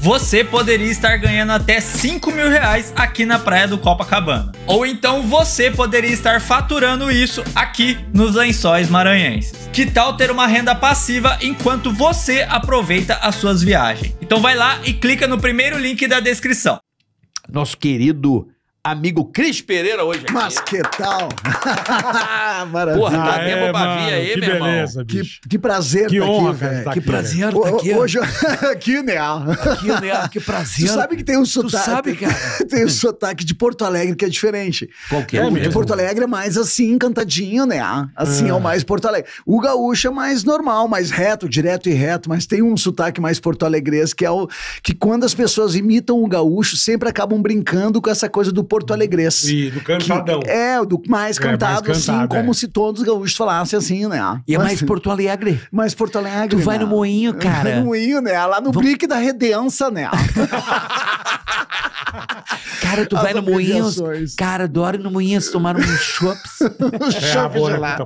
você poderia estar ganhando até 5 mil reais aqui na praia do Copacabana. Ou então você poderia estar faturando isso aqui nos lençóis maranhenses. Que tal ter uma renda passiva enquanto você aproveita as suas viagens? Então vai lá e clica no primeiro link da descrição. Nosso querido amigo Cris Pereira hoje aqui. Mas que tal? Maravilha. Porra, dá tempo pra vir aí, que meu beleza, irmão. Que, que, prazer que tá honra, aqui, velho. Tá que né? prazer velho. tá aqui. Hoje, aqui, né? Aqui, né? Que prazer. Tu sabe que tem um sotaque... Tu sabe, cara? tem um sotaque de Porto Alegre que é diferente. Qual que é? O é mesmo? de Porto Alegre é mais assim, cantadinho, né? Assim, ah. é o ah. mais Porto Alegre. O gaúcho é mais normal, mais reto, direto e reto, mas tem um sotaque mais porto-alegres que é o... Que quando as pessoas imitam o gaúcho, sempre acabam brincando com essa coisa do Porto Alegrês. E do cantadão. é, do mais cantado, é, mais cantado assim, como é. se todos os gaúchos falassem assim, né? E é mais Porto Alegre. Mais Porto Alegre. Tu vai né? no moinho, cara. Vai no moinho, né? Lá no bique brique da redença, né? cara, tu As vai no Moinhos. Cara, adoro no Moinhos tomar um chopps. é, né? é lá.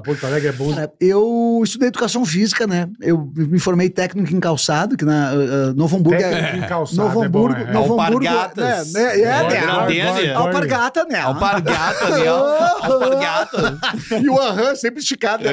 bom. eu estudei educação física, né? Eu me formei técnico em calçado, que na uh, Novo Hamburgo técnico é, em calçado Novo Hamburgo, é, é bom, né? é. Alpargatas. Né, né, é, é né? É, Alpargata, né? Alpargata, né? Alpargata. E o aham sempre esticado. Né?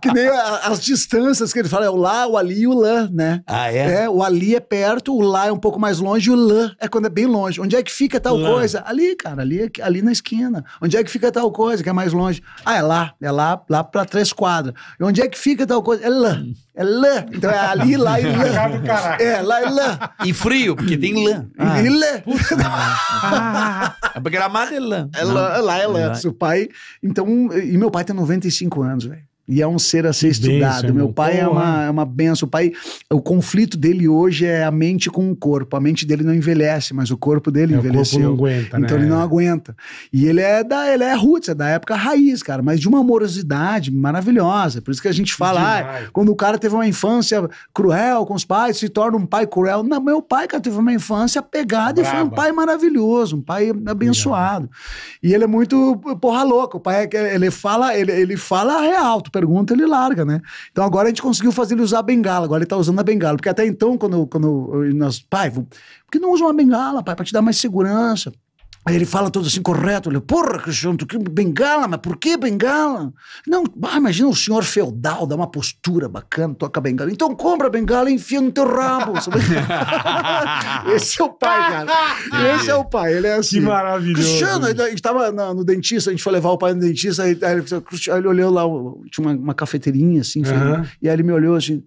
que nem as distâncias que ele fala, é o lá, o ali e o lá, né? Ah, é? é? O ali é perto, o lá é um pouco mais longe e o lã é quando é bem longe. Onde é que fica tal lã. coisa? Ali, cara, ali, ali na esquina. Onde é que fica tal coisa que é mais longe? Ah, é lá, é lá, lá pra três quadras. E onde é que fica tal coisa? É lã. É lã. Então é ali, lá e lã. É, lá e lã. E frio, porque tem lã. Ah. E lã. Puxa, ah. Gramado é lã. É lã, é lá é lã. É Seu pai. Então, e meu pai tem 95 anos, velho. E é um ser a ser estudado. Benção, Meu pai é uma, é uma benção. O pai, o conflito dele hoje é a mente com o corpo. A mente dele não envelhece, mas o corpo dele é, envelheceu. O corpo não aguenta, né? então né? ele não aguenta. E ele é da, ele é roots, é da época raiz, cara, mas de uma amorosidade maravilhosa. É por isso que a gente fala, ah, quando o cara teve uma infância cruel com os pais, se torna um pai cruel. Não, meu pai, cara, teve uma infância pegada Braba. e foi um pai maravilhoso, um pai abençoado. E ele é muito porra louco O pai, é ele fala, ele, ele fala real. Tu pergunta, ele larga, né? Então agora a gente conseguiu fazer ele usar a bengala, agora ele tá usando a bengala. Porque até então, quando, quando nós, pai, por que não usa uma bengala, pai, para te dar mais segurança? Aí ele fala todo assim, correto. Ele, porra, Cristiano, tu que bengala, mas por que bengala? Não, ah, imagina um senhor feudal, dá uma postura bacana, toca bengala. Então compra bengala e enfia no teu rabo. Esse é o pai, cara. Esse é o pai, ele é assim. Que maravilhoso. Cristiano, a gente tava na, no dentista, a gente foi levar o pai no dentista, aí, aí, ele, aí ele, olhou lá, tinha uma, uma cafeteirinha assim, uhum. e aí ele me olhou assim,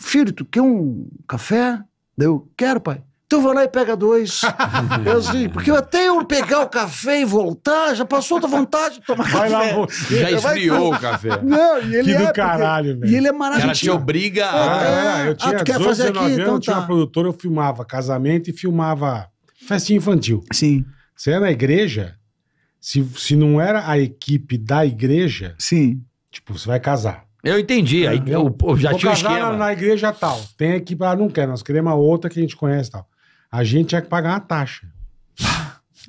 filho, tu quer um café? Daí eu, quero, pai. Então vai lá e pega dois. é assim, porque até eu pegar o café e voltar, já passou outra vontade de tomar vai café. Lá, já esfriou o café. Não, e ele que do é, caralho, velho. E ele é maravilhoso. Ela te obriga a... Ah, ah é, eu tinha ah, tu quer fazer aqui? Então anos, então, eu tinha uma tá. produtora, eu filmava casamento e filmava festinha infantil. Sim. Você é na igreja, se, se não era a equipe da igreja... Sim. Tipo, você vai casar. Eu entendi. aí, eu, é. eu é já vou tinha casar esquema. na igreja tal. Tem equipe, ela não quer, nós queremos uma outra que a gente conhece tal a gente tinha que pagar uma taxa.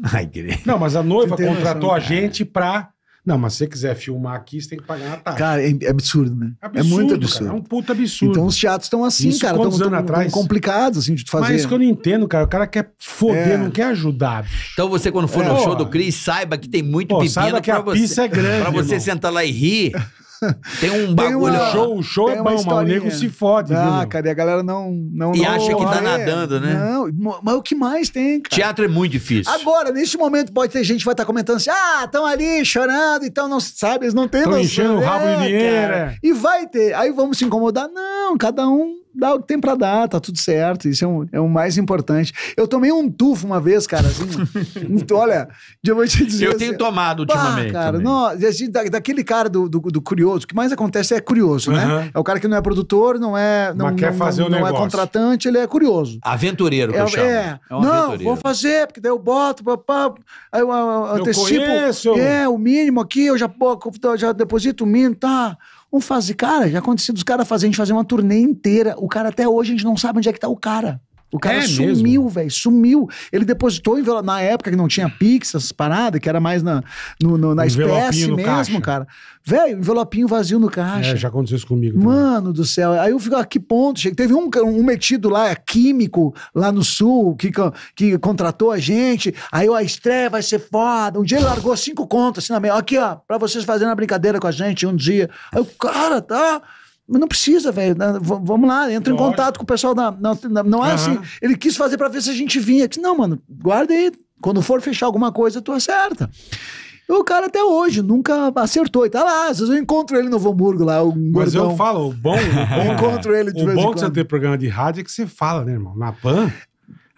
Ai, igreja. Não, mas a noiva contratou a gente pra. Não, mas se você quiser filmar aqui, você tem que pagar uma taxa. Cara, é, é absurdo, né? Absurdo, é muito absurdo. Cara, é um puta absurdo. Então os teatros estão assim, Isso, cara. Estão atrás. complicados, assim, de fazer. Mas isso né? que eu não entendo, cara. O cara quer foder, é. não quer ajudar. Bicho. Então você, quando for é. no show do Cris, saiba que tem muito Pô, pepino saiba que pra a você. Pizza é grande, pra você sentar lá e rir. Tem um bagulho. Tem uma, show, o show é bom, mas o nego se fode. Ah, viu, cara, e a galera não. não e não, acha que tá é, nadando, né? Não, mas o que mais tem, cara? Teatro é muito difícil. Agora, neste momento, pode ter gente que vai estar tá comentando assim: ah, estão ali chorando, então não sabe, eles não têm Estão enchendo o rabo de é, dinheiro. É, e vai ter. Aí vamos se incomodar? Não, cada um dá o que tem pra dar, tá tudo certo. Isso é, um, é o mais importante. Eu tomei um tufo uma vez, cara, assim. então, olha, eu vou te dizer. Eu assim, tenho tomado ultimamente. Pá, cara, não, da, daquele cara do, do, do, curioso, o que mais acontece é curioso, uhum. né? É o cara que não é produtor, não é. Não, quer não, fazer não, o não é negócio. é contratante, ele é curioso. Aventureiro, que é, eu chamo. É, é um não, aventureiro. vou fazer, porque daí eu boto, papá, aí eu, eu, eu antecipo. Conheço. É, o mínimo aqui, eu já, já deposito o mínimo, tá? Um faz, cara, já aconteceu dos caras fazer, a gente fazer uma turnê inteira. O cara até hoje a gente não sabe onde é que tá o cara. O cara é sumiu, velho, sumiu. Ele depositou envelope, na época que não tinha Pix, essas paradas, que era mais na, no, no, na espécie mesmo, caixa. cara. Velho, envelopinho vazio no caixa. É, já aconteceu isso comigo. Também. Mano do céu. Aí eu fico, a ah, que ponto? cheguei Teve um, um metido lá, químico, lá no sul, que, que contratou a gente. Aí, eu, a estreia vai ser foda. Um dia ele largou cinco contas assim na meia. Aqui, ó, pra vocês fazerem a brincadeira com a gente um dia. Aí o cara, tá... Mas não precisa, velho. Né? Vamos lá, entra em contato com o pessoal da. Não, não é uhum. assim. Ele quis fazer para ver se a gente vinha. Disse, não, mano, guarda aí. Quando for fechar alguma coisa, tu acerta. E o cara até hoje nunca acertou. E tá lá, às vezes eu encontro ele no Hamburgo lá, o Mas gordão. eu falo, o bom... Eu encontro ele de o vez bom em quando. de você tem programa de rádio é que você fala, né, irmão? Na PAN...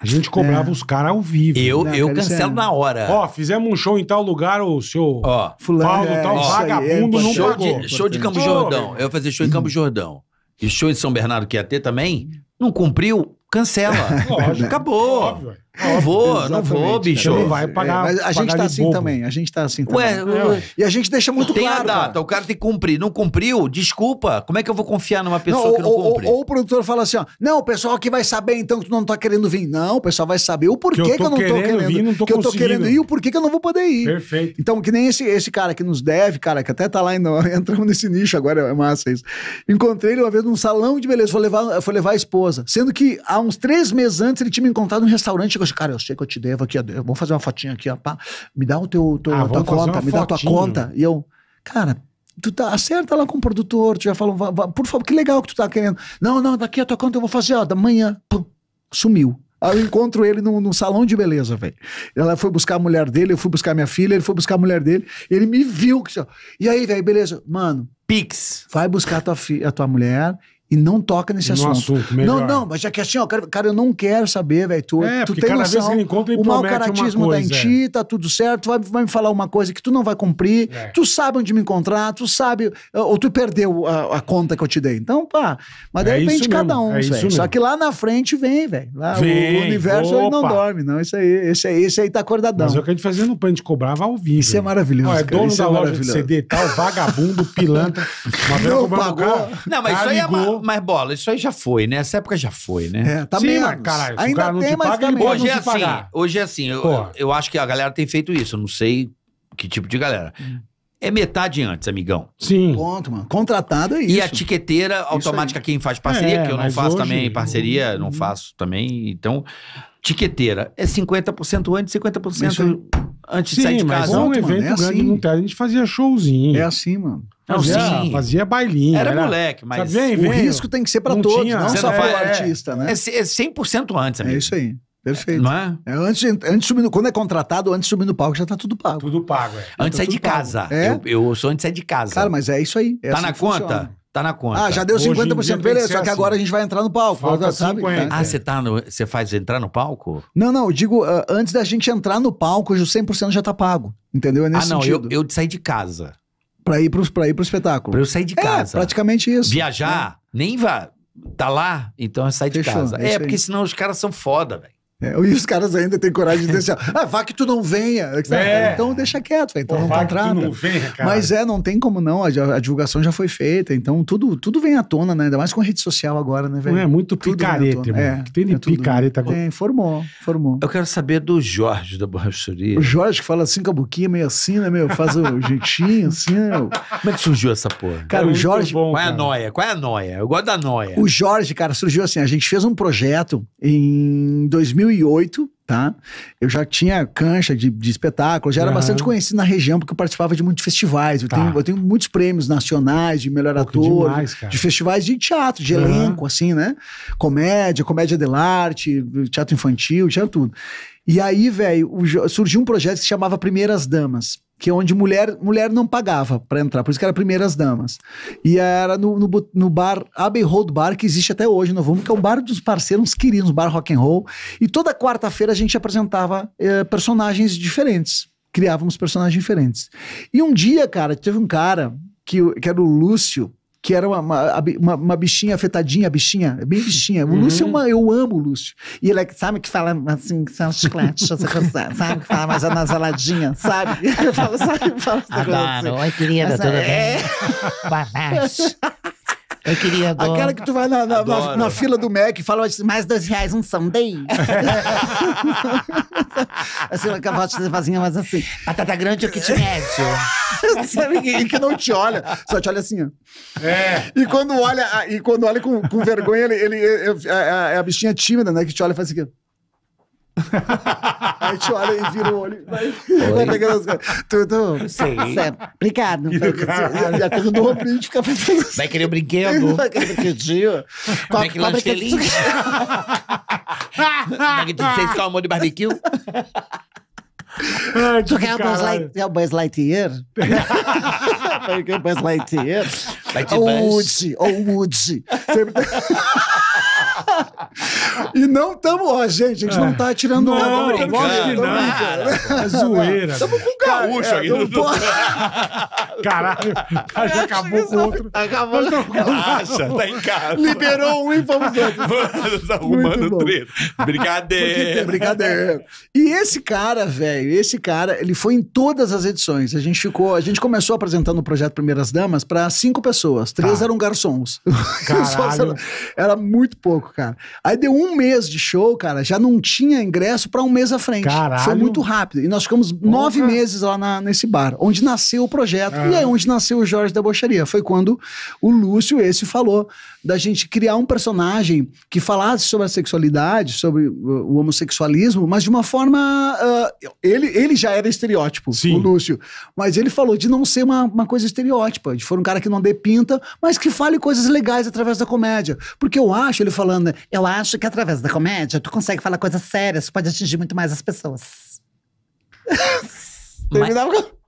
A gente cobrava é. os caras ao vivo. Eu, eu cancelo na hora. Ó, fizemos um show em tal lugar, o seu Ó, fulano, Paulo, é, tal vagabundo aí, é não show pagou. De, show de Campo Jordão. Eu ia fazer show em Campo Jordão. E show em São Bernardo que ia ter também. Não cumpriu, cancela. Lógico. Acabou. Óbvio. Não vou, não vou, né? bicho. Não vai pagar. É, mas a gente tá assim bobo. também. A gente tá assim Ué, também. Ué, E a gente deixa muito tem claro. Tem a data, cara. o cara tem que cumprir. Não cumpriu? Desculpa. Como é que eu vou confiar numa pessoa não, que não ou, cumpre? Ou, ou, o produtor fala assim: ó, não, o pessoal que vai saber então que tu não tá querendo vir. Não, o pessoal vai saber o porquê que eu, que eu não tô querendo vir, não tô Que eu tô querendo ir e o porquê que eu não vou poder ir. Perfeito. Então, que nem esse, esse cara que nos deve, cara, que até tá lá, no, entramos nesse nicho agora, é massa isso. Encontrei ele uma vez num salão de beleza, foi levar, foi levar a esposa. Sendo que há uns três meses antes ele tinha me encontrado num restaurante, eu assim, cara, eu sei que eu te devo aqui, Vou fazer uma fotinha aqui, ó, pá, me dá o teu, teu ah, tua conta, me dá a tua conta. E eu, cara, tu tá, acerta lá com o produtor, tu já falou? por favor, que legal que tu tá querendo. Não, não, daqui a tua conta eu vou fazer, ó, da manhã, pum, sumiu. Aí eu encontro ele num, num salão de beleza, velho. Ela foi buscar a mulher dele, eu fui buscar minha filha, ele foi buscar a mulher dele, ele me viu. que E aí, velho, beleza, mano. Pix. Vai buscar a tua, a tua mulher e não toca nesse assunto. assunto não, não, mas já que assim, ó, cara, cara eu não quero saber, velho. Tu, é, tu tem cada noção, vez que ele encontra, ele o mau caratismo da tá em ti, é. tá tudo certo, vai, vai me falar uma coisa que tu não vai cumprir, é. tu sabe onde me encontrar, tu sabe, eh, ou tu perdeu a, a conta que eu te dei. Então, pá, mas de é repente cada um, é velho. Só que lá na frente vem, velho. O universo ele não dorme, não. Isso aí, esse aí, esse aí tá acordadão. Mas é o que a gente fazia no pano de cobrar vai ouvir. Isso é maravilhoso. é dono da é loja de CD tal, vagabundo, pilantra. não, mas isso aí é mais Mas bola, isso aí já foi, né? Essa época já foi, né? É, tá Sim, menos. mas, caralho, o Ainda não tem, te mas paga, ele Hoje é te assim, pagar. hoje é assim, eu, eu acho que a galera tem feito isso, eu não sei que tipo de galera. Hum. É metade antes, amigão. Sim. Ponto, mano. Contratado é isso. E a tiqueteira automática, quem faz parceria, É, que eu não faço hoje- também parceria, não faço também. Então, tiqueteira é 50% antes, 50% Isso antes de sair Sim, de mas é um mano, evento é grande assim. não tem. A gente fazia showzinho. É assim, mano. Não, fazia, sim. Fazia bailinho. Era, era moleque, mas. o risco tem que ser pra não todos, tinha, não só é, para o artista, né? É, é 100% antes, é amigo. É isso aí. Perfeito. Não é? é antes, antes subir no, quando é contratado, antes de subir no palco já tá tudo pago. Tudo pago, é. Antes tá é de sair de casa. É? Eu, eu, sou antes sair é de casa. Cara, mas é isso aí. É tá assim na conta? Funciona. Tá na conta. Ah, já deu 50%, Hoje beleza. Só que assim. agora a gente vai entrar no palco. Falta sabe? 50. Ah, você tá no, você faz entrar no palco? Não, não, eu digo, uh, antes da gente entrar no palco, o 100% já tá pago. Entendeu? É ah, nesse ah, não, sentido. Eu, eu saí de casa. Pra ir pro, pra ir pro espetáculo. Pra eu sair de é, casa. É, praticamente isso. Viajar, né? nem vá. Tá lá, então é sai de Fechou, casa. É, é porque senão os caras são foda, velho. É, e os caras ainda têm coragem de dizer assim, ah, vá que tu não venha. Ah, é. Então deixa quieto, então Pô, não contrata. Não venha, Mas é, não tem como não, a, a, divulgação já foi feita, então tudo, tudo vem à tona, né? Ainda mais com rede social agora, né, velho? Não é muito tudo picareta, irmão. É, que tem de é picareta agora. Tem, é, formou, formou. Eu quero saber do Jorge da borracharia. O Jorge que fala assim com a boquinha meio assim, né, meu? Faz o jeitinho assim, né? Meu? Como é que surgiu essa porra? Cara, o Jorge... Bom, Qual é a noia? Qual é a noia? Eu gosto da noia. O Jorge, cara, surgiu assim, a gente fez um projeto em 2000 2008, tá? Eu já tinha cancha de, de espetáculo, já era uhum. bastante conhecido na região, porque eu participava de muitos festivais. Eu, tá. tenho, eu tenho muitos prêmios nacionais de melhor ator, demais, de festivais de teatro, de uhum. elenco, assim, né? Comédia, comédia de arte, teatro infantil, teatro tudo. E aí, velho, surgiu um projeto que se chamava Primeiras Damas que é onde mulher, mulher não pagava para entrar, por isso que era primeiras damas. E era no, no, no bar Abbey Road Bar, que existe até hoje no Vumo, que é um bar dos parceiros queridos, um bar rock and roll. E toda quarta-feira a gente apresentava eh, personagens diferentes, criávamos personagens diferentes. E um dia, cara, teve um cara que, que era o Lúcio, que era uma, uma, uma, bichinha afetadinha, bichinha, é bem bichinha. O uhum. Lúcio é uhum. uma. Eu amo o Lúcio. E ele é, sabe que fala assim, que são chiclete, sabe? Que fala mais anasaladinha, sabe? Fala, sabe? Fala Adoro. Assim. Oi, querida, Mas, tudo é... bem? É. Boa tarde. Eu queria agora. Aquela que tu vai na, na, na, na fila do Mac e fala assim, mais dois reais um sundae. assim, a voz vazinha mas assim, batata grande é ou kit médio. Sabe quem que não te olha, só te olha assim, ó. É. E quando olha, e quando olha com, com vergonha, ele, ele, ele a, a, a, bichinha tímida, né, que te olha e faz assim, Aí te olha e vira o olho. Vai, pegando as coisas. Tudo. sim, tá Obrigado. Já terminou o brinde, fica fazendo Vai querer um brinquedo? Vai querer um brinquedinho? Vai que lanche feliz? Vai querer tu amor de barbecue? Ai, tu quer o Buzz, o Lightyear? o Buzz Lightyear. Ou o Woody, ou o Woody. Sempre... E não estamos, ó, gente, a gente não é. tá tirando não, onda. Não, lógico que não. É zoeira. Estamos com gaúcho aqui. É, não pode... Caralho, já acabou com outro. Tá acabou. Relaxa, tá em casa. Liberou um e vamos outro. Tá arrumando treta. Brincadeira. Brincadeira. E esse cara, velho, esse cara, ele foi em todas as edições. A gente ficou, a gente começou apresentando o projeto Primeiras Damas para cinco pessoas. Três tá. eram garçons. Caralho. era muito pouco, cara. Aí deu um um mês de show, cara, já não tinha ingresso para um mês à frente. Caralho. Foi muito rápido. E nós ficamos Porra. nove meses lá na, nesse bar, onde nasceu o projeto. Ah. E é onde nasceu o Jorge da Bocharia. Foi quando o Lúcio, esse, falou da gente criar um personagem que falasse sobre a sexualidade, sobre o homossexualismo, mas de uma forma. Uh, ele, ele já era estereótipo, Sim. o Lúcio. Mas ele falou de não ser uma, uma coisa estereótipa, de for um cara que não dê pinta, mas que fale coisas legais através da comédia. Porque eu acho, ele falando, né? Eu acho que através da comédia, tu consegue falar coisas sérias, tu pode atingir muito mais as pessoas. Mas,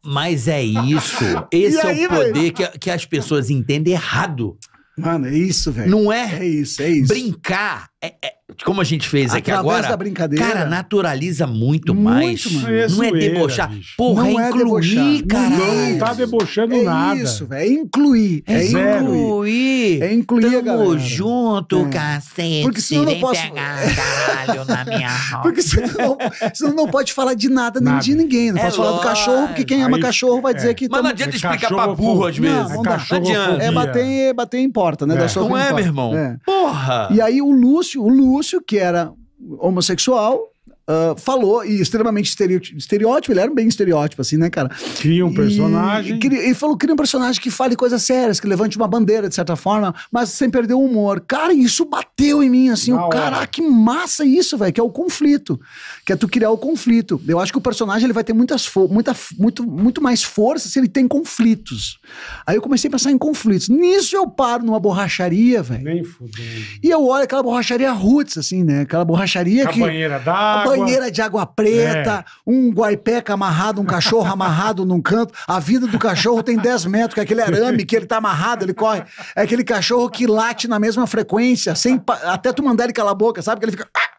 mas é isso. Esse é o poder que, que as pessoas entendem errado. Mano, é isso, velho. Não é? É isso, é isso. Brincar é, é, como a gente fez Através aqui agora. Da brincadeira. Cara, naturaliza muito, muito mais. mais. Não é debochar. Bicho. Porra, não é incluir, cara. Tá não tá debochando é nada. Isso, velho. é incluir. É, é incluir. É incluir Tamo a galera. junto, é. cacete. Porque senão não posso. na minha porque senão, senão não pode falar de nada, nem nada. de ninguém. Não é posso falar do cachorro, porque quem ama Aí, cachorro vai é. dizer que. Mas não adianta é explicar pra burro às vezes. É não adianta. É bater em porta, né? Não é, meu irmão. Porra. E aí o Lúcio Lúcio, o Lúcio, que era homossexual, ah, falou, e extremamente estereótipo, ele era bem estereótipo, assim, né, cara? Cria um personagem. E, e, falou, cria um personagem que fale coisas sérias, que levante uma bandeira, de certa forma, mas sem perder o humor. Cara, isso bateu em mim, assim, o, caraca, que massa isso, velho, que é o conflito, que é tu criar o conflito. Eu acho que o personagem, ele vai ter muitas muita, muito, muito mais força se ele tem conflitos. Aí eu comecei a pensar em conflitos. Nisso eu paro numa borracharia, velho. Nem fudendo. E eu olho aquela borracharia roots, assim, né? Aquela borracharia que... A banheira d'água banheira de água preta, é. um guaipeca amarrado, um cachorro amarrado num canto. A vida do cachorro tem 10 metros, que é aquele arame que ele tá amarrado, ele corre. É aquele cachorro que late na mesma frequência, sem até tu mandar ele calar a boca, sabe? Que ele fica. Ah!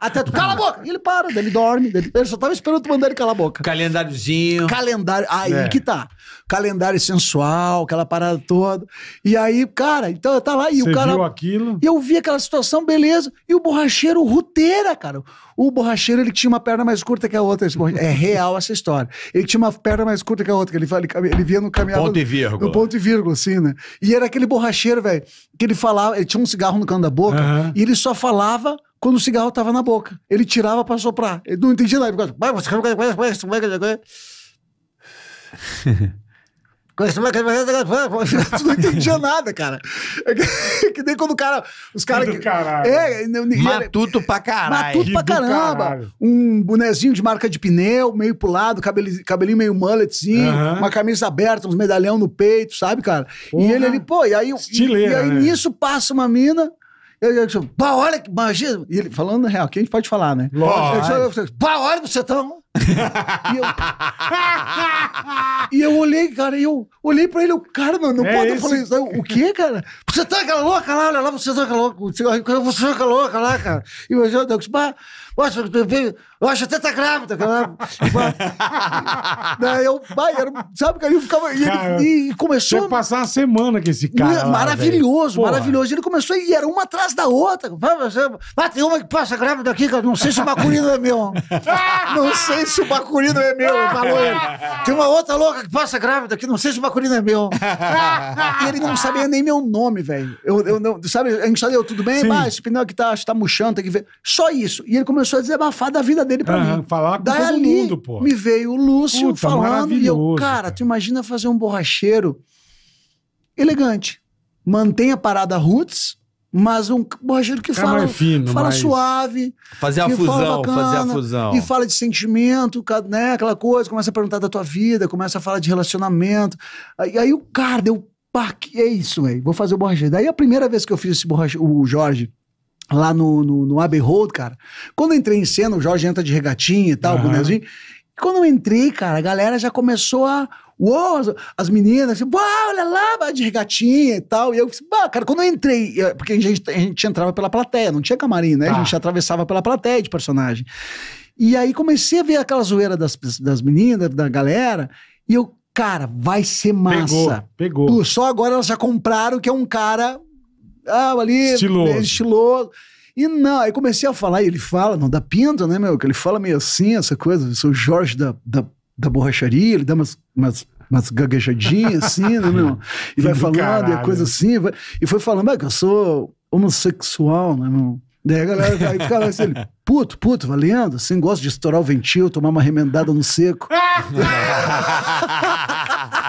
Até tu cala a boca! E ele para, daí ele dorme. Daí ele... Eu só tava esperando tu mandar ele calar a boca. Calendáriozinho. Calendário. Aí é. que tá. Calendário sensual, aquela parada toda. E aí, cara, então eu tava lá e Você o cara. Viu aquilo? E eu vi aquela situação, beleza. E o borracheiro ruteira, cara. O borracheiro, ele tinha uma perna mais curta que a outra. é real essa história. Ele tinha uma perna mais curta que a outra, que ele, ele, ele via no caminhão. Ponto e vírgula. No ponto e vírgula, assim, né? E era aquele borracheiro, velho, que ele falava, ele tinha um cigarro no canto da boca, uhum. e ele só falava quando o cigarro tava na boca. Ele tirava pra soprar. Ele não entendia nada. Ele ficava... Eu não entendia nada, cara. É que, nem quando o cara. Os caras. É, Matuto pra caralho. Matuto pra caramba. Caralho. Um bonezinho de marca de pneu, meio pro lado, cabelinho, cabelinho meio mulletzinho, uhum. uma camisa aberta, uns medalhão no peito, sabe, cara? Porra. E ele ali, pô, e aí. Estileira, e, e aí né? nisso passa uma mina. Eu, eu, eu pá, olha que magia. E ele, falando real, que a gente pode falar, né? Lógico. Eu, eu, eu, pá, olha você tão. Tá e, eu, e eu olhei, cara, e eu olhei pra ele, eu, cara, mano, não é pode. Eu falei, isso, o quê, cara? Você tá aquela louca lá, olha lá, você tá aquela louca, você tá aquela louca lá, cara. E eu, eu, eu, eu, eu, eu, eu, eu, eu, eu, eu acho até tá grávida, cara. Tipo, né, eu, sabe, cara, eu ficava. E, ele, e começou. Tinha passar uma semana com esse cara. maravilhoso, velho. maravilhoso. Ele começou e era uma atrás da outra. Ah, tem uma que passa grávida aqui, cara. Não sei se o Bacurino é meu. Não sei se o Bacurino é meu, falou ele. Tem uma outra louca que passa grávida aqui, não sei se o Bacurino é meu. E ele não sabia nem meu nome, velho. Eu, eu não, sabe, a gente só tudo bem, mas esse pneu aqui tá, tá murchando, tem que ver. Só isso. E ele começou a desabafar da vida dele pra uhum, mim. Falar com Daí todo ali, mundo, pô. Me veio o Lúcio Puta, falando e eu, cara, cara, tu imagina fazer um borracheiro elegante. Mantém a parada roots, mas um borracheiro que fala, fino, fala mais... suave. Fazer a fusão, bacana, fazer a fusão. E fala de sentimento, né? Aquela coisa, começa a perguntar da tua vida, começa a falar de relacionamento. E aí o cara deu É isso, velho. Vou fazer o borracheiro. Daí a primeira vez que eu fiz esse borracheiro, o Jorge, lá no, no, no Abbey Road, cara. Quando eu entrei em cena, o Jorge entra de regatinha e tal, uhum. bonezinho. E quando eu entrei, cara, a galera já começou a. Uou, as, as meninas, assim, olha lá, de regatinha e tal. E eu disse, cara, quando eu entrei, eh, porque a gente, a gente entrava pela plateia, não tinha camarim, né? Ah. A tá. gente atravessava pela plateia de personagem. E aí comecei a ver aquela zoeira das, das meninas, da galera, e eu, cara, vai ser massa. Pegou, pegou. Pô, só agora elas já compraram que é um cara tal, ali. Estiloso. Né, estiloso. E não, aí comecei a falar, e ele fala, não, da pinta, né, meu? Que ele fala meio assim, essa coisa, eu sou Jorge da, da, da borracharia, ele dá umas, umas umas gaguejadinhas assim, né, meu? E vai falando, e é a coisa assim, vai... e foi falando, ah, que eu sou homossexual, né, meu? Daí a galera vai ficar assim, ele, puto, puto, valendo, assim, gosto de estourar o ventil, tomar uma remendada no seco.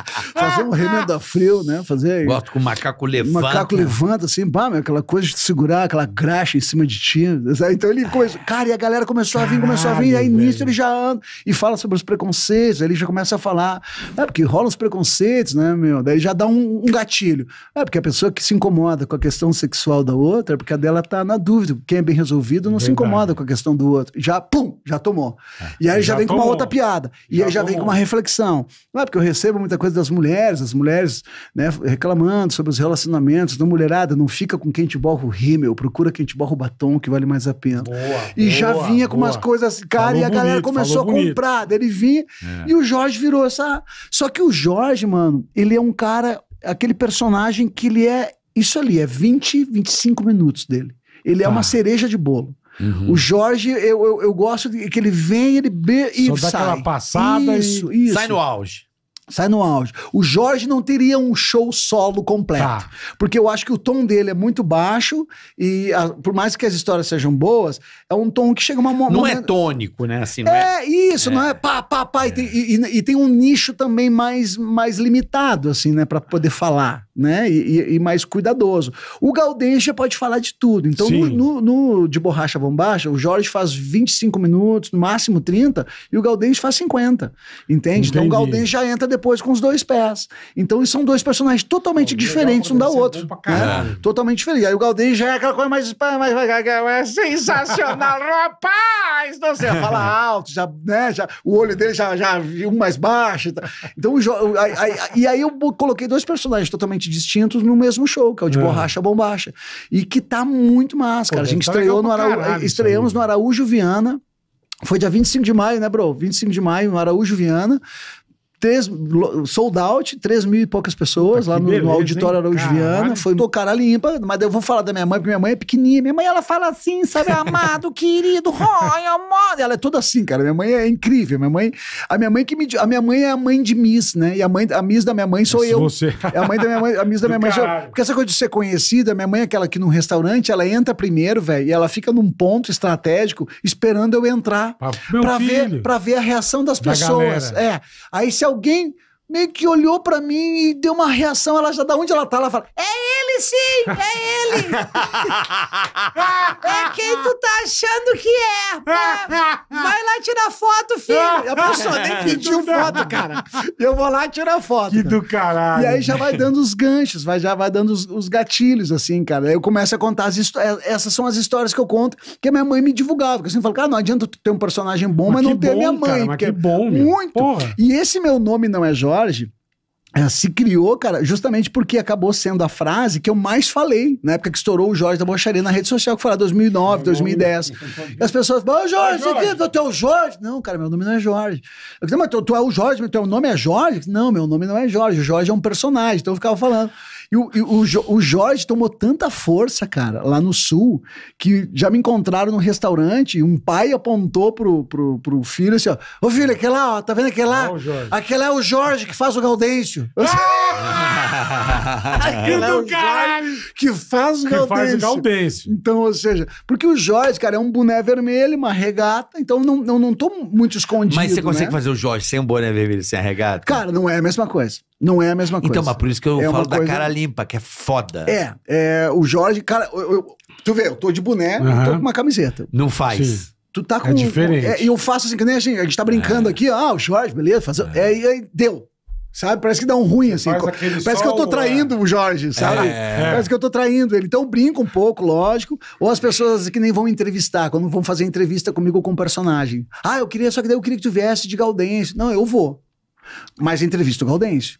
fazer um remenda frio, né? Fazer. Gosto com o macaco levanta. O macaco levanta, assim, pá, meu, aquela coisa de segurar, aquela graxa em cima de ti. Né? Então ele começou. Cara, e a galera começou a vir, começou a vir, aí nisso ele já anda e fala sobre os preconceitos, aí ele já começa a falar. É, porque rola os preconceitos, né, meu? Daí já dá um, um gatilho. É, porque a pessoa que se incomoda com a questão sexual da outra, é porque a dela tá na dúvida. Quem é bem resolvido não Verdade. se incomoda com a questão do outro. Já, pum, já tomou. É. E aí já, já vem tomou. com uma outra piada. E já aí já tomou. vem com uma reflexão. Não é porque eu recebo muita coisa coisa das mulheres, as mulheres né, reclamando sobre os relacionamentos da mulherada, não fica com quem te borra o rímel, procura quem te borra o batom, que vale mais a pena. Boa, e boa, já vinha com boa. umas coisas, cara, falou e a bonito, galera começou a comprar, bonito. ele vinha, é. e o Jorge virou essa... Só que o Jorge, mano, ele é um cara, aquele personagem que ele é, isso ali, é 20, 25 minutos dele. Ele é uma ah. cereja de bolo. Uhum. O Jorge, eu, eu, eu, gosto de, que ele vem, ele be, e Só sai. Dá aquela passada isso, e... Isso. Sai no auge. Sai no auge. O Jorge não teria um show solo completo. Tá. Porque eu acho que o tom dele é muito baixo e, a, ah, por mais que as histórias sejam boas, é um tom que chega uma. não é momento... é tônico, né? Assim, é, é, isso, é. não é pá, pá, pá. É. E, tem, e, e, tem um nicho também mais, mais limitado, assim, né? Pra poder falar né? E, e, mais cuidadoso. O já pode falar de tudo. Então, no, no, no, de borracha bombacha, o Jorge faz 25 minutos, no máximo 30, e o Gaudência faz 50. Entende? Entendi. Então o Gaudência já entra depois com os dois pés. Então, são dois personagens totalmente diferentes um da é outro. Né? Totalmente diferente. Aí o Gaudência já é aquela coisa mais, mais, é sensacional, rapaz! Não sei, fala alto, já, né? Já, o olho dele já, já um mais baixo. Então, o, aí, aí, e aí eu coloquei dois personagens totalmente distintos no mesmo show, que é o de é. Borracha Bombacha. E que tá muito massa, cara. Pô, a gente então é estreou no Araújo, estreamos no Araújo Viana. Foi dia 25 de maio, né, bro? 25 de maio, no Araújo Viana. Três, sold out, três mil e poucas pessoas tá lá no, beleza, no auditório Araújo Viana. Foi um cara limpa, mas eu vou falar da minha mãe, porque minha mãe é pequenininha. Minha mãe, ela fala assim, sabe? Amado, querido, Roy, amado. Ela é toda assim, cara. Minha mãe é incrível. Minha mãe, a minha mãe que me, a minha mãe é a mãe de Miss, né? E a mãe, a Miss da minha mãe sou Isso eu. Você. É a mãe da minha mãe, a Miss da minha mãe sou eu. Porque essa coisa de ser conhecida, minha mãe é aquela que num restaurante, ela entra primeiro, velho, e ela fica num ponto estratégico esperando eu entrar para ver, para ver a reação das pessoas. É. Aí se alguém meio que olhou para mim e deu uma reação. Ela já, da onde ela tá, ela fala: É ele! sim, é ele! é quem tu tá achando que é! Vai lá tirar foto, filho! A pessoa nem pediu foto, cara. Eu vou lá tirar foto. Que cara. do caralho! E aí já vai dando os ganchos, vai, já vai dando os, os gatilhos, assim, cara. Aí eu começo a contar as histórias. É, essas são as histórias que eu conto que a minha mãe me divulgava. Porque assim, eu falo, cara, não adianta tu ter um personagem bom, mas, mas não ter bom, minha mãe. Cara, mas que bom, Muito! Porra. E esse meu nome não é Jorge é, se criou, cara, justamente porque acabou sendo a frase que eu mais falei na época que estourou o Jorge da Bocharia na rede social, que foi lá 2009, 2010. Né? E as pessoas falam, ô Jorge, você tu é o Jorge? Não, cara, meu nome não é Jorge. Eu falei, mas tu, tu é o Jorge, teu nome é Jorge? Não, meu nome não é Jorge, o Jorge é um personagem, então eu ficava falando. E o, e o, o Jorge tomou tanta força, cara, lá no sul, que já me encontraram no restaurante, um pai apontou pro, pro, pro filho assim, ó, ô filho, aquele lá, ó, tá vendo aquele lá? Oh, aquele é o Jorge que faz o Gaudêncio. Ah! Assim, aquele é, é o caralho! Que faz o Gaudêncio. Que faz o Gaudêncio. Então, ou seja, porque o Jorge, cara, é um boné vermelho, uma regata, então não, não, não tô muito escondido, Mas você consegue né? fazer o Jorge sem um boné vermelho, sem a regata? Cara, não é a mesma coisa. Não é a mesma então, coisa. Então, mas por isso que eu é falo da cara limpa, que é foda. É, é o Jorge, cara, eu, eu, tu vê, eu tô de boné, uhum. tô com uma camiseta. Não faz. Sim. Tu tá é com. É diferente. É, eu faço assim, que nem a assim, gente, a gente tá brincando é. aqui, ah, o Jorge, beleza, faz, é. é, e aí deu. Sabe? Parece que dá um ruim, assim. Parece sol, que eu tô traindo é. o Jorge, sabe? É. Parece que eu tô traindo ele. Então brinco um pouco, lógico. Ou as pessoas que nem vão entrevistar, quando vão fazer entrevista comigo com um personagem. Ah, eu queria, só que daí eu queria que tu viesse de Gaudense. Não, eu vou. Mas entrevista o Gaudense.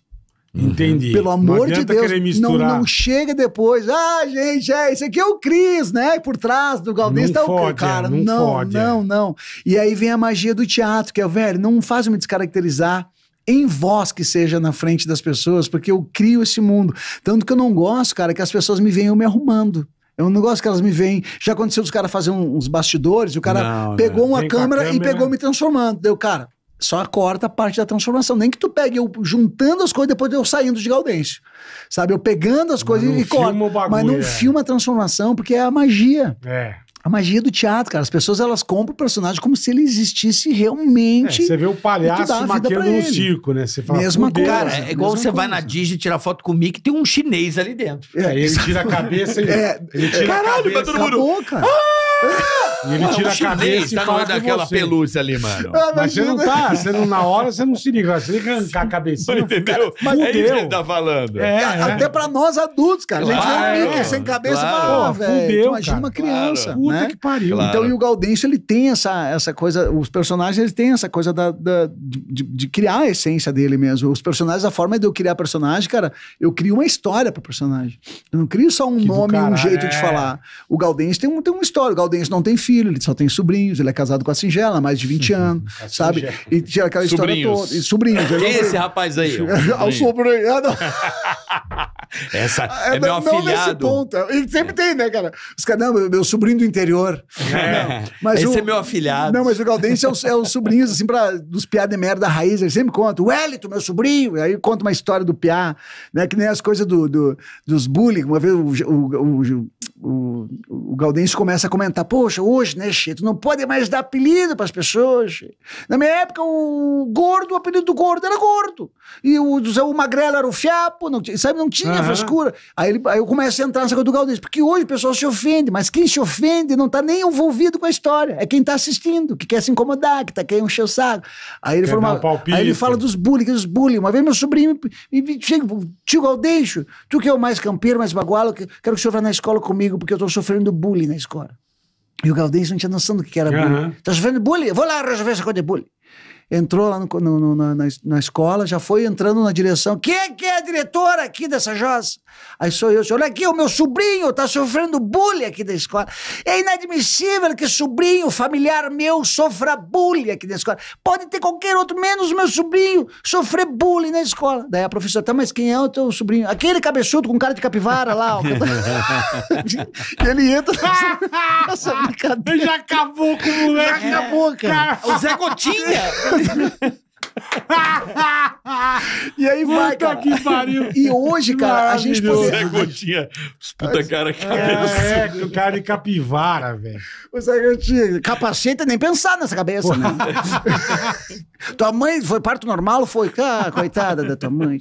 Uhum. Entendi. Pelo amor de Deus, não, não, chega depois. Ah, gente, é, esse aqui é o Cris, né? E por trás do Galdês tá fode, o é, cara. É, não, não, fode, é. não, é. não. E aí vem a magia do teatro, que é, velho, não faz me descaracterizar em voz que seja na frente das pessoas, porque eu crio esse mundo. Tanto que eu não gosto, cara, que as pessoas me venham me arrumando. Eu não gosto que elas me veem. Já aconteceu os caras fazer uns bastidores, o cara não, pegou né? uma câmera, câmera, e pegou me transformando. Deu, cara, só corta a parte da transformação. Nem que tu pegue eu juntando as coisas depois de eu saindo de Gaudêncio. Sabe? Eu pegando as coisas e corto. Mas não é. filma a transformação, porque é a magia. É. A magia do teatro, cara. As pessoas elas compram o personagem como se ele existisse realmente. É, você vê o palhaço maquiando no circo, né? Você fala, Mesma coisa. Cara, é igual você coisa. vai na Disney tirar foto com o Mickey, tem um chinês ali dentro. É, ele é, tira a cabeça e. É. Ele tira Caralho, a cabeça, mas todo mundo. Acabou, cara. Ah! E ele tira a cabeça e tá fala não é daquela você. pelúcia ali, mano. Ah, Mas você não tá, você não, na hora você não se liga, você liga arrancar a cabecinha. entendeu? Mas é isso que ele tá falando. É, ah, é, Até pra nós adultos, cara. Claro, a gente é um sem cabeça, claro. mas, ah, velho, imagina cara, uma criança, claro. né? Puta que pariu. Claro. Então, e o Gaudêncio, ele tem essa, essa coisa, os personagens, eles têm essa coisa da, da de, de, criar a essência dele mesmo. Os personagens, a forma de eu criar personagem, cara, eu crio uma história pro personagem. Eu não crio só um que nome e um jeito de é. falar. O Gaudêncio tem, um, tem uma história. O Gaudêncio não tem filho filho, ele só tem sobrinhos, ele é casado com a Singela há mais de 20 uhum. anos, sabe? E tinha aquela sobrinhos. história toda. E sobrinhos. Quem é esse rapaz aí? É o sobrinho. Ah, não. Essa é, é meu não, afilhado. Não nesse ponto. É. E sempre tem, né, cara? Os caras, não, meu sobrinho do interior. É. Mas esse o, é meu afilhado. Não, mas o Galdense é os, é os sobrinhos, assim, pra, dos piá de merda raiz, ele sempre conta. O Elito, meu sobrinho. Aí conta uma história do piá, né? Que nem as coisas do, do dos bullying. Uma vez o, o, o o, o Gaudêncio começa a comentar: Poxa, hoje, né, Che, tu não pode mais dar apelido para as pessoas. Che. Na minha época, o gordo, o apelido do gordo era gordo. E o, o magrelo era o fiapo, não, sabe? Não tinha uhum. frescura. Aí, ele, aí eu começo a entrar nessa coisa do Gaudêncio, porque hoje o pessoal se ofende, mas quem se ofende não está nem envolvido com a história. É quem está assistindo, que quer se incomodar, que tá querendo encher o saco. Aí ele, fala, um aí ele fala dos bullying, dos bullying. Uma vez meu sobrinho me, me chega, tio Gaudêncio, tu que é o mais campeiro, mais bagualo, quero que o senhor vá na escola comigo comigo porque eu estou sofrendo bullying na escola. E o Gaudêncio não tinha noção do que era uhum. bullying. Tá sofrendo bullying? Vou lá resolver essa coisa de bullying entrou lá no, no, no, na, na, escola, já foi entrando na direção. Quem é que é a diretora aqui dessa Josa? Aí sou eu, olha aqui, o meu sobrinho tá sofrendo bullying aqui da escola. É inadmissível que sobrinho, familiar meu, sofra bullying aqui da escola. Pode ter qualquer outro, menos meu sobrinho, sofrer bullying na escola. Daí a professora, tá, mas quem é o teu sobrinho? Aquele cabeçudo com cara de capivara lá. Ó. ele entra nessa, nessa brincadeira. Já acabou com o moleque. Já acabou, cara. O Zé Gotinha e aí Puta vai, cara. que pariu. E hoje, cara, a gente O Zé Gotinha, puta cara é, cabeça. É, é, o cara de capivara, velho. O Zé Gotinha, capaceta, é nem pensar nessa cabeça, né? tua mãe foi parto normal foi? Ah, coitada da tua mãe.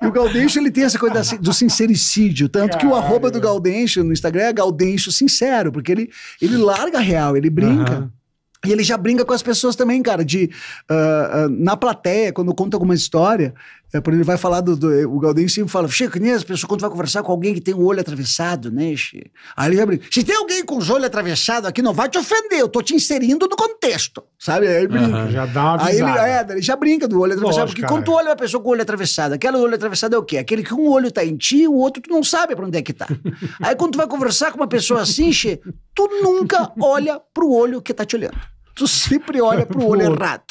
E o Gaudêncio, ele tem essa coisa do sincericídio, tanto Caralho. que o arroba do Gaudêncio no Instagram é Gaudêncio Sincero, porque ele, ele larga a real, ele brinca. Uhum. E ele já brinca com as pessoas também, cara, de uh, uh, na plateia, quando conta alguma história, é, por ele vai falar do, do é, O Galdinho sempre fala, Che, que nem as pessoas, quando vai conversar com alguém que tem o olho atravessado, né, Che? Aí ele já brinca. Se tem alguém com os olhos atravessados aqui, não vai te ofender, eu tô te inserindo no contexto. Sabe? Aí ele brinca. Uhum, já dá uma Aí ele, é, ele já brinca do olho atravessado. Lógico, porque cara. quando tu olha uma pessoa com o olho atravessado, aquele olho atravessado é o quê? Aquele que um olho tá em ti e o outro tu não sabe pra onde é que tá. Aí quando tu vai conversar com uma pessoa assim, Che, tu nunca olha pro olho que tá te olhando. Tu sempre olha pro olho errado.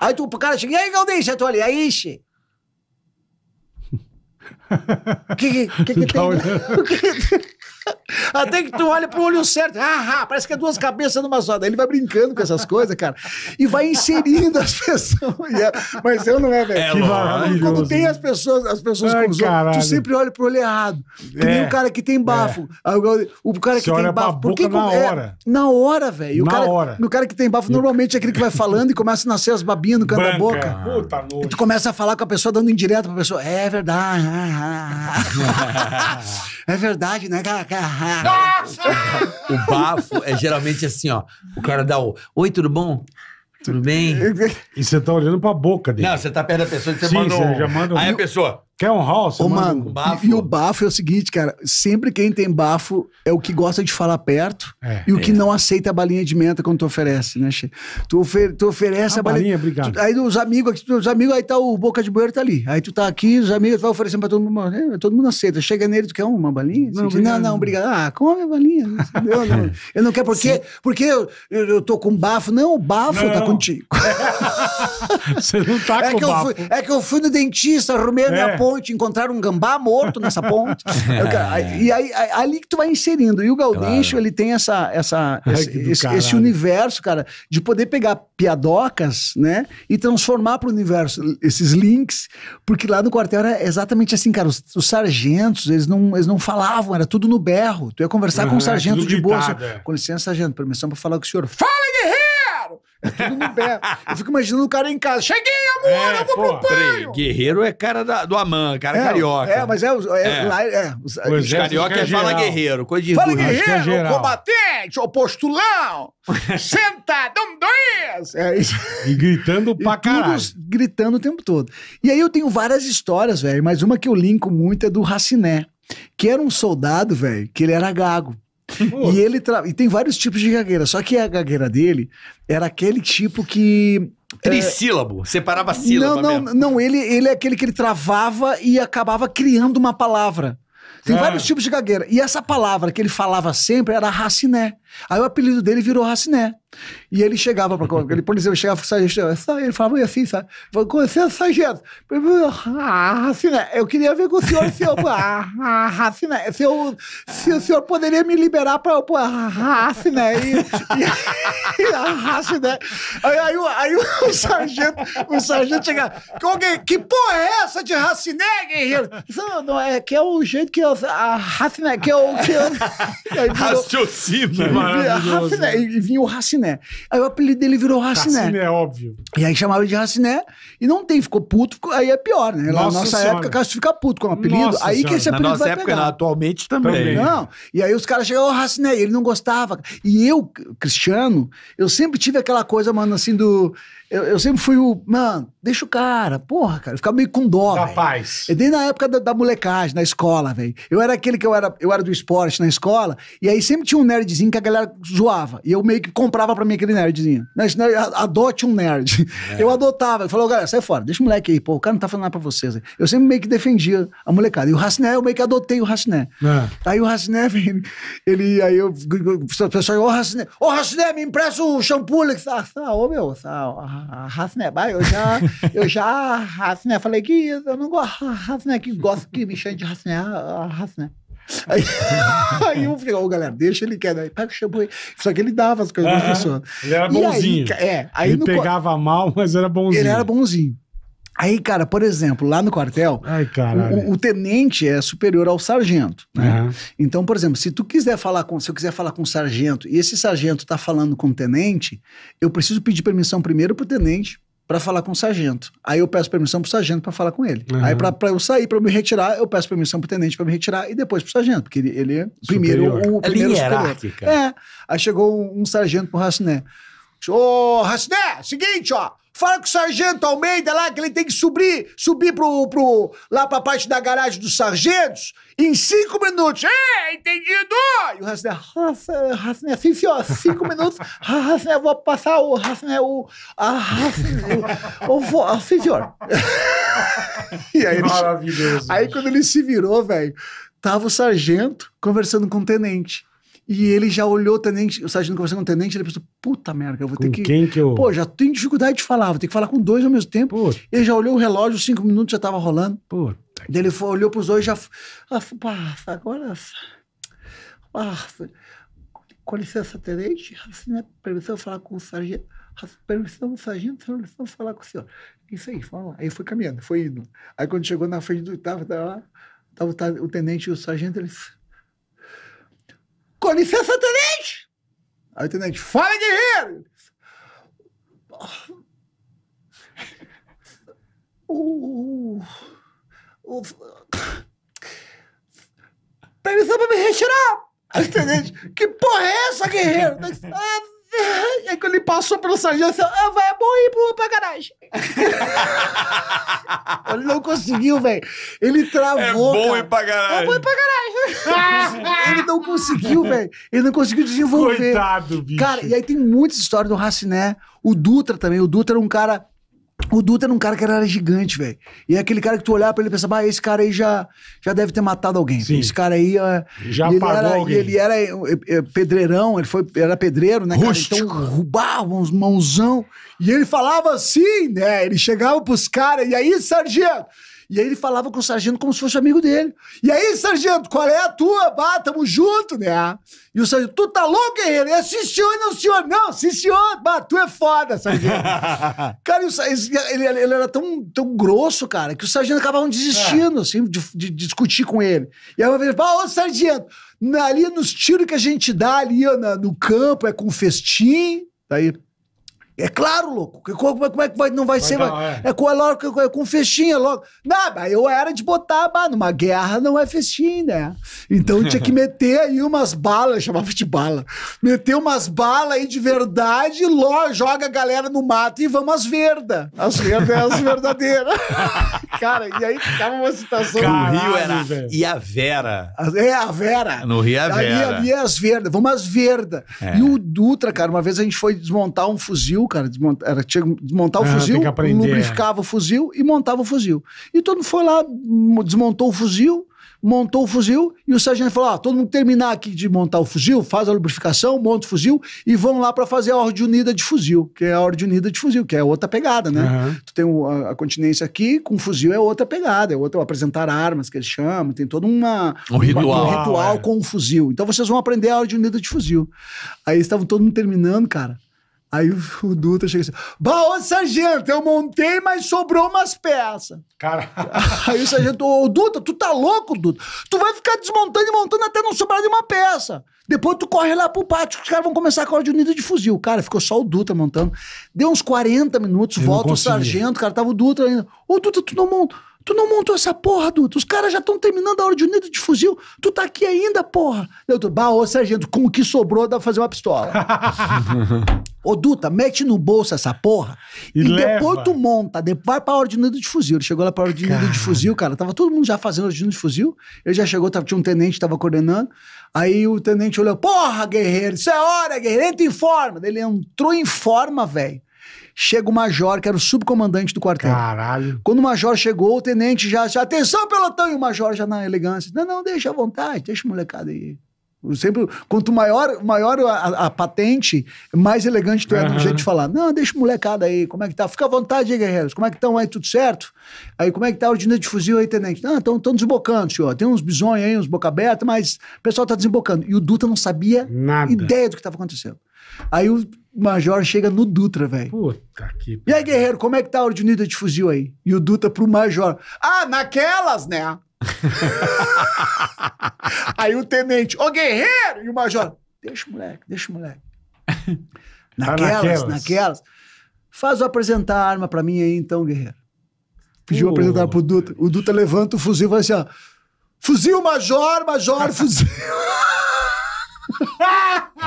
Aí tu, o cara chega, e aí, Galdêncio, é tu ali, aí, Che que, que, que, que então, que, Até que tu olha pro olho certo. Ah, ah parece que é duas cabeças numa só. Daí ele vai brincando com essas coisas, cara. E vai inserindo as pessoas. É, mas eu não é, velho. É quando, quando tem as pessoas, as pessoas Ai, com os tu sempre olha pro olho errado. É. Nem o cara que tem bafo. É. O cara que tem bafo. Por que na hora. Na hora, velho. Na cara, hora. O cara que tem bafo, normalmente é aquele que vai falando e começa a nascer as babinhas no canto Branca. da boca. Puta e tu começa a falar com a pessoa, dando indireto pra pessoa. É verdade. é verdade, né, cara? o bafo é geralmente assim, ó. O cara dá o. Oi, tudo bom? Tudo bem? E você tá olhando pra boca dele. Não, você tá perto da pessoa e você Sim, manda, um... você já manda um- Aí a pessoa. Quer um hall? Ô, mano, um e o bafo é o seguinte, cara. Sempre quem tem bafo é o que gosta de falar perto é, e o é. que não aceita a balinha de menta quando tu oferece, né, Che? Tu, ofer tu oferece a, ah, a balinha. balinha obrigado. Tu, aí os amigos aqui, os amigos, aí tá o boca de bueiro tá ali. Aí tu tá aqui, os amigos, tu vai oferecendo pra todo mundo. Né? Todo mundo aceita. Chega nele, tu quer uma balinha? Não, não, não, obrigado. Ah, come a balinha. Entendeu? não, eu não quero, porque, porque eu, eu, eu, tô com bafo. Não, o bafo não. tá contigo. Você não tá é com bafo. Fui, é que eu fui no dentista, arrumei a minha porra. É ponte, encontraram um gambá morto nessa ponte. E aí, ali que tu vai inserindo. E o Gaudêncio, claro. ele tem essa, essa, Ai, esse, esse, universo, cara, de poder pegar piadocas, né? E transformar para o universo esses links. Porque lá no quartel era exatamente assim, cara. Os, os, sargentos, eles não, eles não falavam, era tudo no berro. Tu ia conversar uhum, com o é um sargento de boa. Assim, é. Com licença, sargento, permissão para falar com o senhor. Fala, guerreiro! É tudo no pé. Eu fico imaginando o cara em casa. Cheguei, amor, é, eu vou pô, pro banho. Guerreiro é cara da, do Aman, cara é, carioca. É, mas é... É, é, lá, é, é os, os carioca é fala guerreiro. Coisa de fala guerreiro, é combatente, opostulão. postulão. Senta, dum dois. É isso. E gritando pra e caralho. gritando o tempo todo. E aí eu tenho várias histórias, velho, mas uma que eu linko muito é do Raciné, que era um soldado, velho, que ele era gago. E ele tra... e tem vários tipos de gagueira, só que a gagueira dele era aquele tipo que é, Trissílabo, é... separava sílaba. Não, não, mesmo. não ele, ele é aquele que ele travava e acabava criando uma palavra. Tem ah. vários tipos de gagueira. E essa palavra que ele falava sempre era raciné. Aí o apelido dele virou Raciné. E ele chegava para ele exemplo chegava sargento ele falava assim, sabe? conhecer o sargento. Ah, Raciné, eu queria ver com o senhor se eu. Ah, ah, Raciné, se, eu, se o senhor poderia me liberar para eu. Ah, Raciné. E, e, e ah, Raciné. Aí, aí, aí, o sargento, o sargento chegava. Que porra é essa de Raciné, guerreiro? não, não é que é o jeito que eu. Ah, Raciné, que eu. É que eu... Raciocínio. Né? Raciné, e vinha o Raciné. Aí o apelido dele virou Raciné. Raciné, é óbvio. E aí chamava de Raciné e não tem, ficou puto, ficou, aí é pior, né? Nossa na nossa época, época, cara fica puto com o apelido, nossa aí senhora. que esse apelido na nossa época, atualmente também. também. Não, e aí os caras chegavam, ô Raciné, e ele não gostava. E eu, Cristiano, eu sempre tive aquela coisa, mano, assim, do... Eu, eu sempre fui o... Mano, Deixa o cara. Porra, cara. Eu ficava meio com dó. Rapaz. Véio. Desde na época da, da molecagem, na escola, velho. Eu era aquele que eu era, eu era do esporte na escola, e aí sempre tinha um nerdzinho que a galera zoava. E eu meio que comprava pra mim aquele nerdzinho. nerd, é, adote um nerd. É. Eu adotava. Eu falava, galera, sai fora, deixa o moleque aí, pô. O cara não tá falando nada pra vocês. Eu sempre meio que defendia a molecada. E o Raciné, eu meio que adotei o Raciné. É. Aí o Raciné, ele, ele. Aí eu. O pessoal, ô oh, Raciné, ô oh, Raciné, me empresta o shampoo. Ele, tá, tá, ô meu, tá, Raciné, vai, eu já eu já raciné, falei que eu não gosto de ah, raciné, que gosto que me chame de raciné, ah, ah, raciné. Aí, aí eu falei, ô oh, galera, deixa ele quer. Aí pega o shampoo aí. Só que ele dava as coisas uhum. Ele era bonzinho. Aí, é, aí ele pegava mal, mas era bonzinho. Ele era bonzinho. Aí, cara, por exemplo, lá no quartel, Ai, o, o, tenente é superior ao sargento, né? Uhum. Então, por exemplo, se tu quiser falar com, se eu quiser falar com o sargento e esse sargento tá falando com o tenente, eu preciso pedir permissão primeiro pro tenente para falar com o sargento. Aí eu peço permissão pro sargento para falar com ele. Uhum. Aí para eu sair, para me retirar, eu peço permissão pro tenente para me retirar e depois pro sargento, porque ele, ele é primeiro o primeiro Linha é hierárquica. É. Aí chegou um, um sargento pro Raciné. Ô, oh, Raciné, seguinte, ó, Fala com o sargento Almeida lá que ele tem que subir, subir pro, pro, lá pra parte da garagem dos sargentos em cinco minutos. É, entendido! E o Raciné, Raciné, sim, senhor, cinco minutos. Ah, Raciné, eu vou passar o Raciné, o. Ah, Raciné, eu vou. Sim, ah, senhor. e aí, Maravilhoso. aí quando ele se virou, velho, tava o sargento conversando com o tenente. E ele já olhou o tenente, o sargento conversando com o tenente, ele pensou, puta merda, eu vou com ter que... quem que eu... Pô, já tenho dificuldade de falar, vou ter que falar com dois ao mesmo tempo. Puta. Ele já olhou o relógio, cinco minutos já tava rolando. Puta. Daí ele foi, olhou pros dois e já... Ah, agora... Ah, com licença, tenente, assim, né? permissão falar com o sargento, permissão, sargento, permissão falar com o senhor. Isso aí, vamos lá. Aí foi caminhando, foi indo. Aí quando chegou na frente do oitavo, tava, tava, tava o tenente e o sargento, eles com licença, tenente! Aí o tenente, fala, guerreiro! O. o, o permissão pra me retirar! Aí o tenente, que porra é essa, guerreiro? Ah, e é aí quando ele passou pelo sargento, ah, vai, é bom ir pra garagem. ele não conseguiu, velho. Ele travou. É bom cara. ir pra garagem. É bom ir pra garagem. ele não conseguiu, velho. Ele não conseguiu desenvolver. Coitado, bicho. Cara, e aí tem muitas histórias do Raciné. O Dutra também. O Dutra era um cara o Dutra era um cara que era gigante, velho. E é aquele cara que tu olhava pra ele e pensava, ah, esse cara aí já, já deve ter matado alguém. Sim. Esse cara aí. É, já ele era, alguém. Ele era é, é, pedreirão, ele foi, era pedreiro, né? Rústico. Cara? Então, uns mãozão. E ele falava assim, né? Ele chegava pros caras, e aí, sargento? E aí ele falava com o sargento como se fosse amigo dele. E aí, sargento, qual é a tua? Bah, tamo junto, né? E o sargento, tu tá louco, guerreiro? É sim, senhor, não, senhor. Não, sim, senhor. Bah, tu é foda, sargento. cara, ele, ele, era tão, tão grosso, cara, que o sargento acabava desistindo, é. assim, de, de, discutir com ele. E aí uma vez, bah, ô, sargento, na, ali nos tiros que a gente dá ali ó, na, no campo, é com festim. Daí, é claro, louco. como, é, como é que vai, não vai, vai ser? é. é. com, é logo, é com festinha logo. Não, eu era de botar, bah, numa guerra não é festinha, né? Então tinha que meter aí umas balas, chamava de bala. Meter umas balas aí de verdade, logo, joga a galera no mato e vamos às verdas. As verdas é as verdadeiras. Cara, e aí ficava uma situação. Cara, no Rio era. E a Vera. É, a Vera. No Rio é a Vera. Ali, ali é as verdas, vamos às verdas. É. E o Dutra, cara, uma vez a gente foi desmontar um fuzil cara. Desmont... Era, tinha que desmontar o ah, fuzil, lubrificava o fuzil e montava o fuzil. E todo mundo foi lá, desmontou o fuzil, montou o fuzil e o sargento falou: ah, todo mundo terminar aqui de montar o fuzil, faz a lubrificação, monta o fuzil e vão lá para fazer a ordem unida de fuzil, que é a ordem unida de fuzil, que é outra pegada, né? Uhum. Tu tem a, a, continência aqui, com fuzil é outra pegada, é outra apresentar armas que eles chamam, tem todo uma, um ritual, um ritual ah, é. com o fuzil. Então vocês vão aprender a ordem unida de fuzil. Aí estavam todo mundo terminando, cara. Aí o Dutra chega assim: ô sargento, eu montei, mas sobrou umas peças. Caralho. Aí o sargento, ô Dutra, tu tá louco, Dutra? Tu vai ficar desmontando e montando até não sobrar nenhuma peça. Depois tu corre lá pro pátio, os caras vão começar a de unida de fuzil. Cara, ficou só o Dutra montando. Deu uns 40 minutos, eu volta o sargento, cara, tava o Dutra ainda. Ô Dutra, tu não monta. Tu não montou essa porra, Duto. Os caras já estão terminando a hora de unido de fuzil. Tu tá aqui ainda, porra. Eu tô, bah, ô sargento, com o que sobrou dá pra fazer uma pistola. ô Duta, mete no bolso essa porra e, e depois tu monta. Vai pra hora de unido de fuzil. Ele chegou lá pra hora de unido de fuzil, cara. Tava todo mundo já fazendo a de unido de fuzil. Ele já chegou, tava, tinha um tenente que tava coordenando. Aí o tenente olhou, porra, guerreiro, isso é hora, guerreiro, entra em forma. Ele entrou em forma, velho. Chega o major, que era o subcomandante do quartel. Caralho. Quando o major chegou, o tenente já disse, atenção, pelotão! E o major já na elegância, não, não, deixa à vontade, deixa o molecada aí. sempre, quanto maior, maior a, a, patente, mais elegante tu é uhum. jeito de falar. Não, deixa o molecada aí, como é que tá? Fica à vontade aí, guerreiros. Como é que estão aí, tudo certo? Aí, como é que tá a ordina de fuzil aí, tenente? Não, estão desembocando, senhor. Tem uns bisões aí, uns boca aberta, mas o pessoal tá desembocando. E o Duta não sabia Nada. ideia do que estava acontecendo. Aí o Major chega no Dutra, velho. Puta que. E aí, guerreiro, como é que tá a ordem unida de fuzil aí? E o Dutra pro Major. Ah, naquelas, né? aí o tenente, ô guerreiro! E o Major, deixa o moleque, deixa o moleque. naquelas, tá naquelas, naquelas. Faz o apresentar a arma pra mim aí, então, guerreiro. Pediu o apresentar pro Dutra. O Dutra levanta o fuzil e vai assim, ó. Fuzil, Major, Major, fuzil.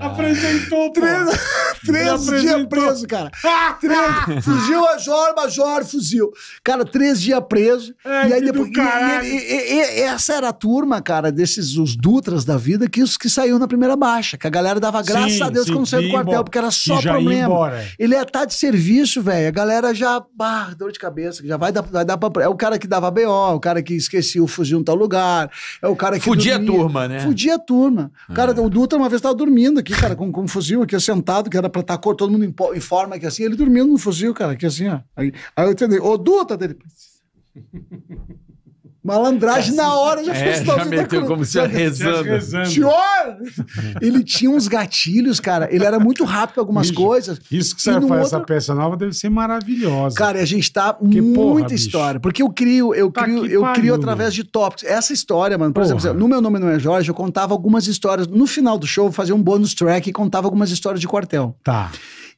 Apresentou, pô. Três três dias preso, cara. fugiu a Major, Major, fuzil. Cara, três dias preso. É, e aí depois. E, e, e, essa era a turma, cara, desses os Dutras da vida, que os que saíram na primeira baixa. Que a galera dava graças a Deus sim, quando saiu do quartel, porque era só problema. Ele ia é, estar tá de serviço, velho. A galera já. Bah, dor de cabeça, já vai dar, vai dar pra. É o cara que dava BO, o cara que esquecia o fuzil em tal lugar. É o cara que. Fudia a turma, né? Fudia a turma. O cara, ah. o Dutra uma vez tava dormindo aqui, cara, com, com um fuzil aqui sentado, que era para estar cor, todo mundo em forma que é assim, ele dormindo no fuzil, cara, que é assim, ó. Aí, aí eu entendi, ô Duta dele. Malandragem na hora já foi é, Já tá meteu como se rezando. rezando. Senhor! Ele tinha uns gatilhos, cara. Ele era muito rápido em algumas bicho, coisas. Isso que você vai fazer, outro... essa peça nova deve ser maravilhosa. Cara, a gente tá que muita porra, história. Bicho. Porque eu crio, eu tá eu pariu, crio através de tópicos. Essa história, mano, por porra. exemplo, no meu nome não é Jorge, eu contava algumas histórias. No final do show, eu fazia um bônus track e contava algumas histórias de quartel. Tá.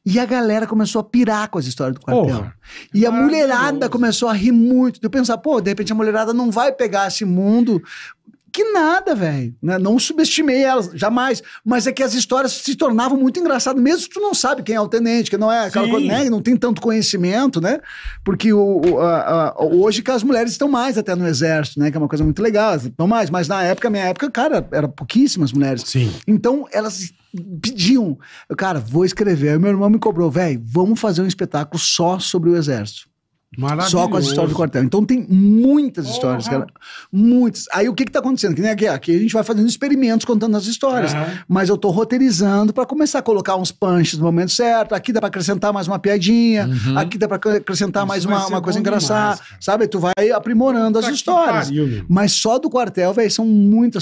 E a galera começou a pirar com as histórias do quartel. Porra. E a mulherada começou a rir muito. Eu pensar, pô, de repente a mulherada não vai pegar esse mundo que nada, velho. Né? Não subestimei elas, jamais. Mas é que as histórias se tornavam muito engraçadas, mesmo que tu não sabe quem é o tenente, que não é aquela coisa, né? não tem tanto conhecimento, né? Porque o, o a, a, hoje que as mulheres estão mais até no exército, né? Que é uma coisa muito legal, estão mais. Mas na época, minha época, cara, era pouquíssimas mulheres. Sim. Então, elas pediam, cara, vou escrever. Aí meu irmão me cobrou, velho, vamos fazer um espetáculo só sobre o exército. Só com as histórias do quartel. Então tem muitas histórias, cara. Muitas. Aí o que que tá acontecendo? Que nem aqui, aqui a gente vai fazendo experimentos contando as histórias. Uhum. Mas eu tô roteirizando para começar a colocar uns punches no momento certo. Aqui dá para acrescentar mais uma piadinha. Uhum. Aqui dá para acrescentar Isso mais uma, uma coisa engraçada. Demais, sabe? Tu vai aprimorando Puta as histórias. Pariu, mas só do quartel, velho, são muitas